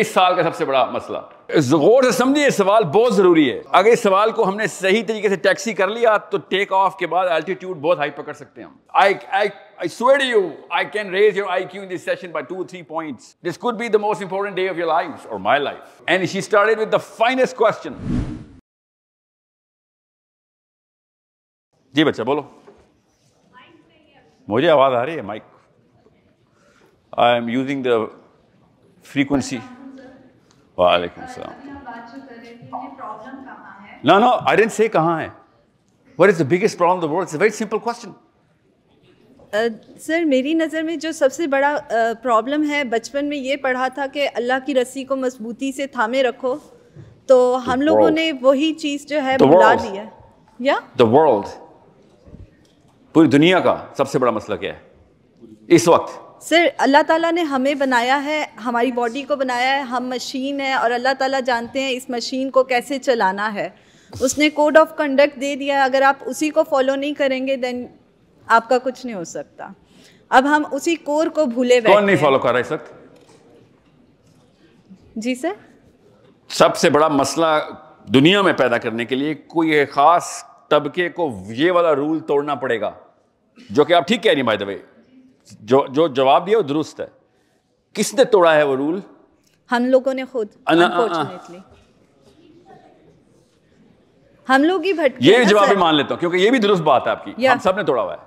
इस साल का सबसे बड़ा मसला गौर से समझिए सवाल बहुत ज़रूरी है अगर इस सवाल को हमने सही तरीके से टैक्सी कर लिया तो टेक ऑफ के बाद एल्टीट्यूड बहुत हाई पकड़ सकते हैं हम I I I swear to you, I can raise your IQ in this session by two or three points. This could be the most important day of your lives or my life. And she started with the finest question. जी बच्चा बोलो मुझे आवाज़ आ रही है mic I am using the frequency वालेकुम सलाम no no I didn't say कहाँ है what is the biggest problem the world it's very simple question sir मेरी नज़र में जो सबसे बड़ा प्रॉब्लम है बचपन में ये पढ़ा था कि अल्लाह की रस्सी को मजबूती से थामे रखो तो हम लोगों ने वही चीज़ जो है बुला है या द वर्ल्ड पूरी दुनिया का सबसे बड़ा मसला क्या है इस वक्त सर अल्लाह ताला ने हमें बनाया है हमारी बॉडी को बनाया है हम मशीन है और अल्लाह ताला जानते हैं इस मशीन को कैसे चलाना है उसने कोड ऑफ कंडक्ट दे दिया अगर आप उसी को फॉलो नहीं करेंगे देन आपका कुछ नहीं हो सकता अब हम उसी कोर को भूले कौन नहीं फॉलो कर रहा इस वक्त जी सर सबसे बड़ा मसला दुनिया में पैदा करने के लिए कोई खास तबके को ये वाला रूल तोड़ना पड़ेगा जो कि आप ठीक कह रही बाय द वे जो जो जवाब दिया वो दुरुस्त है किसने तोड़ा है वो रूल हम लोगों ने खुद हम लोग ही भटके ये जवाब भी मान लेता हूँ क्योंकि ये भी दुरुस्त बात है आपकी हम सब ने तोड़ा हुआ है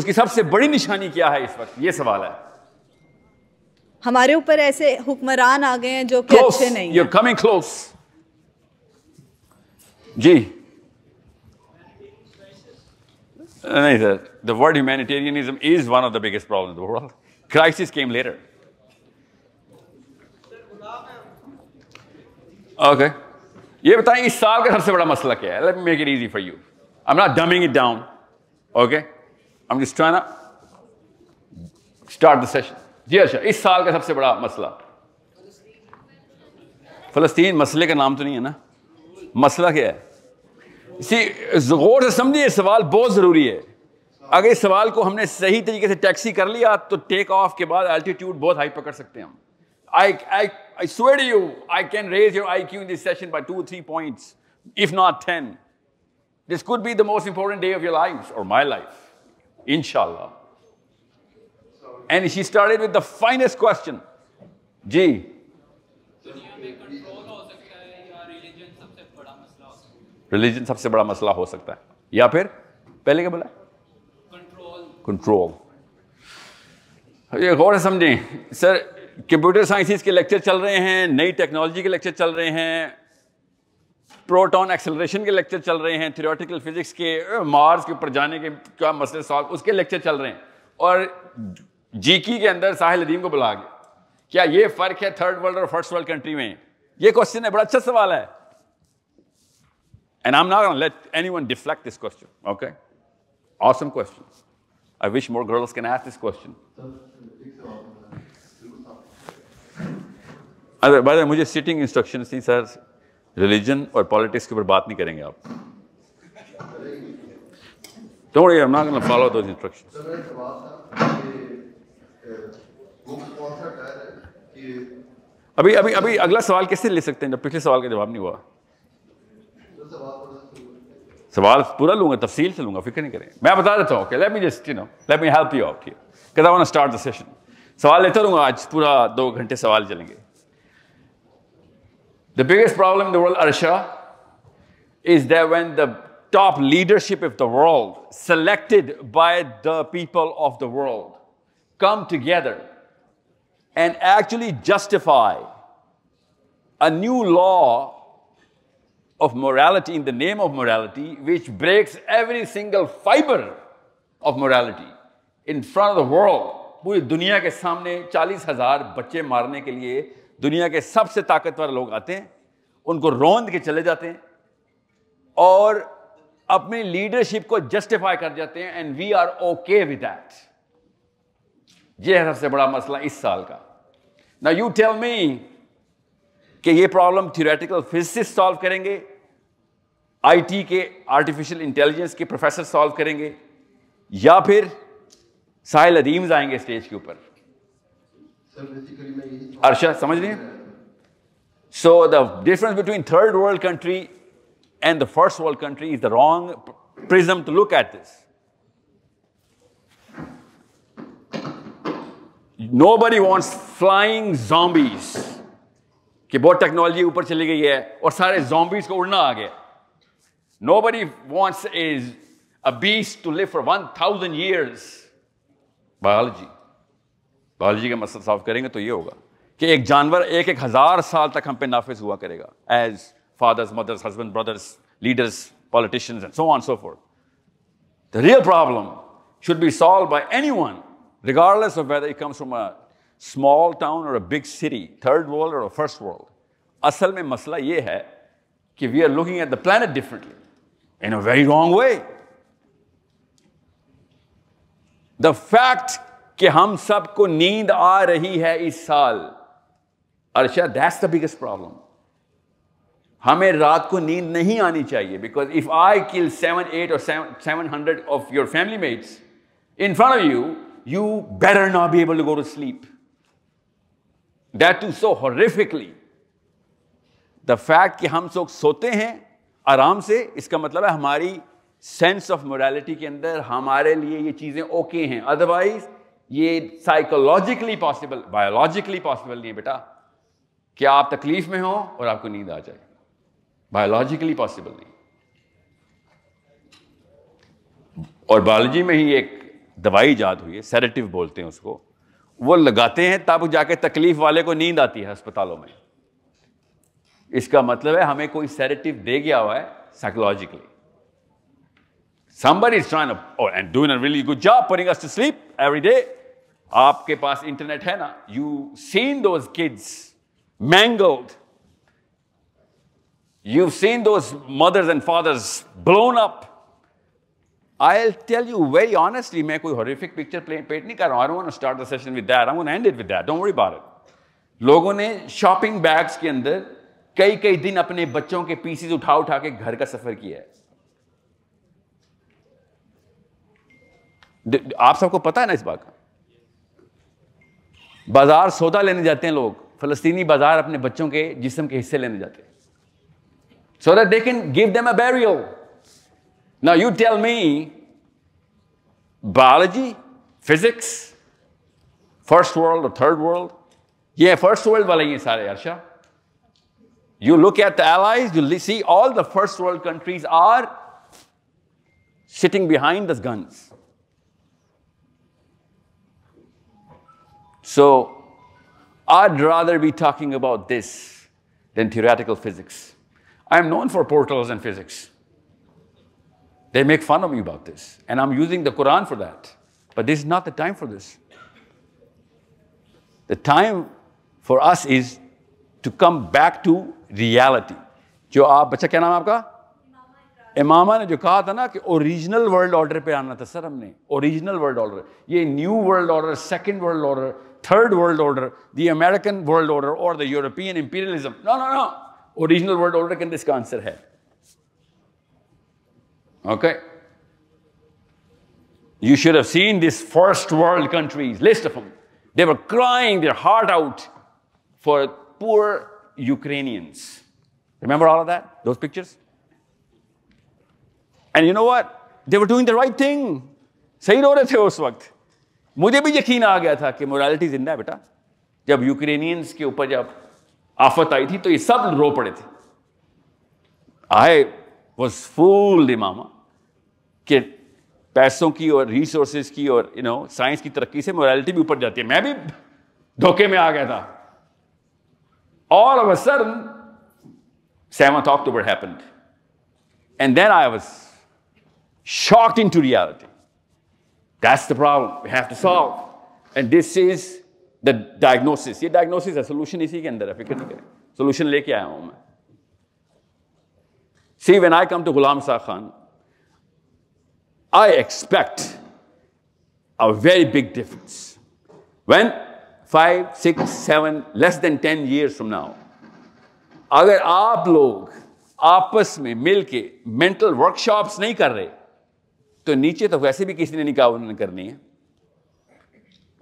उसकी सबसे बड़ी निशानी क्या है इस वक्त ये सवाल है हमारे ऊपर ऐसे हुक्मरान आ गए हैं जो कि अच्छे नहीं यू कमिंग क्लोज जी The word humanitarianism is one of the biggest problems in the world. Crisis came later. Okay. Let me make it easy for you. I'm not dumbing it down. Okay? I'm just trying to start the session. Yes, sir. Is this the biggest problem? Palestine, the problem is not the problem. What is the problem? इसी गौर से समझिए सवाल बहुत ज़रूरी है अगर इस सवाल को हमने सही तरीके से टैक्सी कर लिया तो टेक ऑफ के बाद एल्टीट्यूड बहुत हाई पकड़ सकते हैं हम I I I swear you I can raise your I Q in this session by two three points if not ten this could be the most important day of your life और my life इनशाला and she started with the finest question जी religion सबसे बड़ा मसला हो सकता है या फिर पहले क्या बोला कंट्रोल ये गौर समझें सर कंप्यूटर साइंसिस के लेक्चर चल रहे हैं नई टेक्नोलॉजी के लेक्चर चल रहे हैं प्रोटॉन एक्सेलरेशन के लेक्चर चल रहे हैं थियोरेटिकल फिजिक्स के मार्स के ऊपर जाने के क्या मसले सॉल्व उसके लेक्चर चल रहे हैं और जीकी के अंदर साहिल अदीम को बुला के क्या ये फर्क है थर्ड वर्ल्ड और फर्स्ट वर्ल्ड कंट्री में ये क्वेश्चन है बड़ा अच्छा सवाल है And I'm not going to let anyone deflect this question, okay? Awesome questions. I wish more girls can ask this question. By the way, sitting instructions sir, religion or politics, we will not talk about Don't worry, I'm not going to follow those instructions. अभी अभी अभी अगला सवाल कैसे ले सकते हैं जब पिछले सवाल का जवाब नहीं हुआ سوال پورا لوں گا تفصیل سے لوں گا فکر نہیں کریں میں بتا دیتا let me just you know let me help you out because I want to start the session سوال لیتا رہوں گا آج پورا دو گھنٹے سوال the biggest problem in the world عرشا is that when the top leadership of the world selected by the people of the world come together and actually justify a new law of morality in the name of morality, which breaks every single fiber of morality in front of the world. पूरी दुनिया के सामने चालीस हजार बच्चे मारने के लिए दुनिया के सबसे ताकतवर लोग आते हैं उनको रोंद के चले जाते हैं और अपनी लीडरशिप को जस्टिफाई कर जाते हैं and we are okay with that ये है सबसे बड़ा मसला इस साल का ना यू टेल मी कि ये प्रॉब्लम थियोरेटिकल फिजिसिस्ट सॉल्व करेंगे आईटी के आर्टिफिशियल इंटेलिजेंस के प्रोफेसर सॉल्व करेंगे या फिर साहिल अदीम्स आएंगे स्टेज के ऊपर अर्शा समझ रहे so the difference between third world country and the first world country is the wrong prism to look at this nobody wants flying zombies कि बहुत टेक्नोलॉजी ऊपर चली गई है और सारे जॉम्बीज को उड़ना आ गया Nobody wants a, a beast to live for 1,000 years. Biology. Biology ka masal saaf karenge to ye hoga. Ke ek janwar ek ek hazaar saal tak hum pe As fathers, mothers, husbands, brothers, leaders, politicians and so on and so forth. The real problem should be solved by anyone, regardless of whether it comes from a small town or a big city, third world or first world. Asal mein masla ye hai, we are looking at the planet differently in a very wrong way. The fact ki hum sab ko neend aa rahi hai is saal, Arsha, that's the biggest problem. Hamein raat ko neend nahi aani chahiye because if I kill seven, eight or seven, 700 of your family mates in front of you, you better not be able to go to sleep. That too so horrifically. The fact ki hum sok sote hain, आराम से इसका मतलब है हमारी sense of morality के अंदर हमारे लिए ये चीज़ें ओके हैं अदरवाइज ये साइकोलॉजिकली पॉसिबल बायोलॉजिकली पॉसिबल नहीं है बेटा कि आप तकलीफ में हो और आपको नींद आ जाए बायोलॉजिकली पॉसिबल नहीं और बायोलॉजी में ही एक दवाई जात हुई है सेरेटिव बोलते हैं उसको वो लगाते हैं तब जाके तकलीफ वाले को नींद आती है अस्पतालों में इसका मतलब है हमें कोई सेरेटिव दे गया हुआ है psychologically somebody is trying to oh and doing a really good job putting us to sleep every day आपके पास इंटरनेट है ना you seen those kids mangled you seen those mothers and fathers blown up I'll tell you very honestly मैं कोई horrific picture play पेट नहीं कर रहा हूं I start the session with that I end it with that don't worry about it लोगों ने shopping bags के अंदर कई कई दिन अपने बच्चों के पीसीज उठा उठा के घर का सफर किया है आप सबको पता है ना इस बात का बाजार सौदा लेने जाते हैं लोग फलस्तीनी बाजार अपने बच्चों के जिसम के हिस्से लेने जाते हैं so that they can give them a barrier now you tell me biology physics first world और थर्ड वर्ल्ड ये फर्स्ट वर्ल्ड वाले ये सारे अर्षा You look at the allies, you see all the first world countries are sitting behind the guns. So I'd rather be talking about this than theoretical physics. I'm known for portals and physics. They make fun of me about this. And I'm using the Quran for that. But this is not the time for this. The time for us is to come back to reality जो आप बच्चा क्या नाम है आपका इमामा ने जो कहा था ना कि ओरिजिनल वर्ल्ड ऑर्डर पे आना था सर हमने ओरिजिनल वर्ल्ड ऑर्डर ये new world order second world order third world order the American world order और the European imperialism no no no original world order के अंदर इसका आंसर है okay you should have seen this first world countries list of their crying their heart out for poor Ukrainians. Remember all of that? Those pictures? And you know what? They were doing the right thing. सही रो रहे थे उस वक्त मुझे भी यकीन आ गया था कि मोरालिटी जिंदा है बेटा जब यूक्रेनियंस के ऊपर जब आफत आई थी तो ये सब रो पड़े थे आई वॉज फूल मामा कि पैसों की और रिसोर्सेज की और यू नो साइंस की तरक्की से मोरालिटी भी ऊपर जाती है मैं भी धोखे में आ गया था all of a sudden, 7th October happened. And then I was shocked into reality. That's the problem we have to solve. And this is the diagnosis. ये diagnosis a solution is के अंदर है फिक्र solution लेके आया See, when I come to Ghulam Sa Khan, I expect a very big difference. When five six seven less than ten years from now अगर आप लोग आपस में मिलके मेंटल वर्कशॉप्स नहीं कर रहे तो नीचे तो वैसे भी किसी ने नहीं कहा उन्होंने करनी है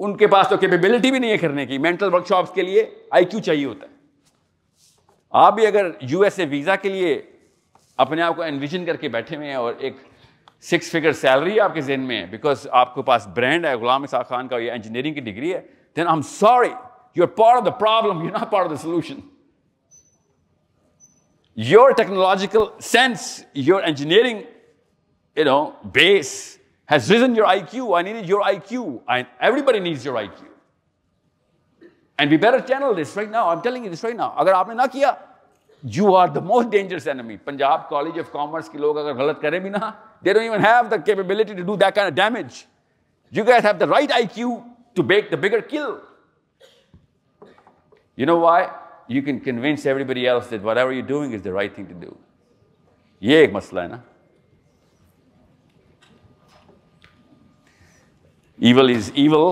उनके पास तो कैपेबिलिटी भी नहीं है करने की मेंटल वर्कशॉप्स के लिए आईक्यू चाहिए होता है आप भी अगर यूएसए वीज़ा के लिए अपने आप को एनविजन करके बैठे हुए हैं और एक सिक्स फिगर सैलरी आपके जेन में है बिकॉज आपके पास ब्रांड है गुलाम इसा खान का या इंजीनियरिंग की डिग्री है then I am sorry you are part of the problem you not part of the solution your technological sense your engineering you know base has reason your I Q I need is your I Q I everybody needs your I Q and be better channel this right now I am telling this right now अगर आपने ना किया you are the most dangerous enemy Punjab college of commerce के लोग अगर गलत करें भी ना they don't even have the capability to do that kind of damage you guys have the right I Q to bake the bigger kill you know why you can convince everybody else that whatever you doing is the right thing to do ये एक मसला है ना Evil is evil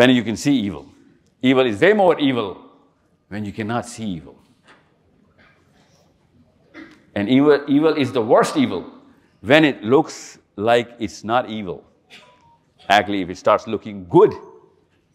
when you can see evil. Evil is way more evil when you cannot see evil. And evil, evil is the worst evil when it looks like it's not evil. Actually, if it starts looking good,